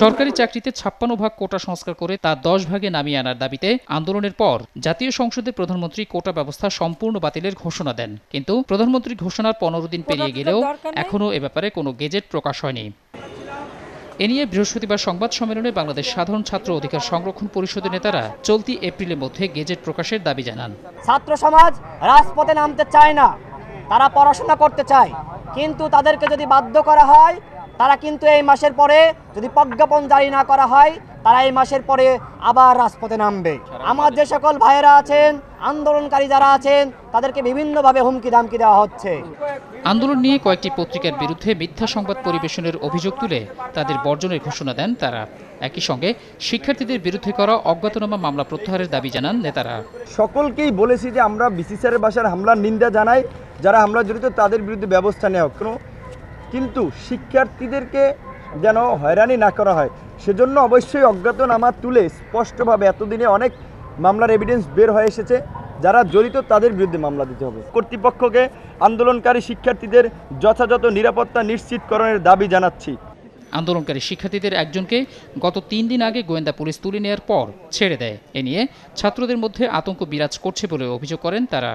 সরকারি চাকরিতে ছাপ্পান্ন ভাগ কোটা সংস্কার করে তা দশ ভাগে নামিয়ে আনার দাবিতে আন্দোলনের পর জাতীয় সংসদে প্রধানমন্ত্রী কোটা ব্যবস্থা সম্পূর্ণ বাতিলের ঘোষণা দেন কিন্তু প্রধানমন্ত্রী ঘোষণার পনেরো দিন পেরিয়ে গেলেও এখনও এ ব্যাপারে কোনো গেজেট প্রকাশ হয়নি এ নিয়ে বৃহস্পতিবার সংবাদ সম্মেলনে বাংলাদেশ সাধারণ ছাত্র অধিকার সংরক্ষণ পরিষদের নেতারা চলতি এপ্রিলের মধ্যে গেজেট প্রকাশের দাবি জানান ছাত্র সমাজ রাজপথে নামতে চায় না তারা পড়াশোনা করতে চায় কিন্তু তাদেরকে যদি বাধ্য করা হয় তারা কিন্তু এই মাসের পরে যদি প্রজ্ঞাপন জারি না করা হয় তারা এই মাসের পরে আবার রাজপথে নামবে আমার যে সকল ভাইয়েরা আছেন আন্দোলনকারী যারা আছেন তাদেরকে বিভিন্নভাবে হুমকি ধামকি দেওয়া হচ্ছে আন্দোলন নিয়ে কয়েকটি পত্রিকার বিরুদ্ধে মিথ্যা সংবাদ পরিবেশনের অভিযোগ তুলে তাদের বর্জনের ঘোষণা দেন তারা একই সঙ্গে শিক্ষার্থীদের বিরুদ্ধে করা অজ্ঞাতনামা মামলা প্রত্যাহারের দাবি জানান নেতারা সকলকেই বলেছি যে আমরা বিসিসিআর বাসার হামলার নিন্দা জানাই যারা হামলা জড়িত তাদের বিরুদ্ধে ব্যবস্থা নেওয়া হোক কিন্তু শিক্ষার্থীদেরকে যেন হয়রানি না করা হয় সেজন্য অবশ্যই অজ্ঞাতনামা তুলে স্পষ্টভাবে এতদিনে অনেক মামলার এভিডেন্স বের হয়ে এসেছে যারা জড়িত তাদের বিরুদ্ধে মামলা দিতে হবে কর্তৃপক্ষকে আন্দোলনকারী শিক্ষার্থীদের যথাযথ নিরাপত্তা নিশ্চিতকরণের দাবি জানাচ্ছি আন্দোলনকারী শিক্ষার্থীদের একজনকে গত তিন দিন আগে গোয়েন্দা পুলিশ তুলে নেওয়ার পর ছেড়ে দেয় এ নিয়ে ছাত্রদের মধ্যে আতঙ্ক বিরাজ করছে বলে অভিযোগ করেন তারা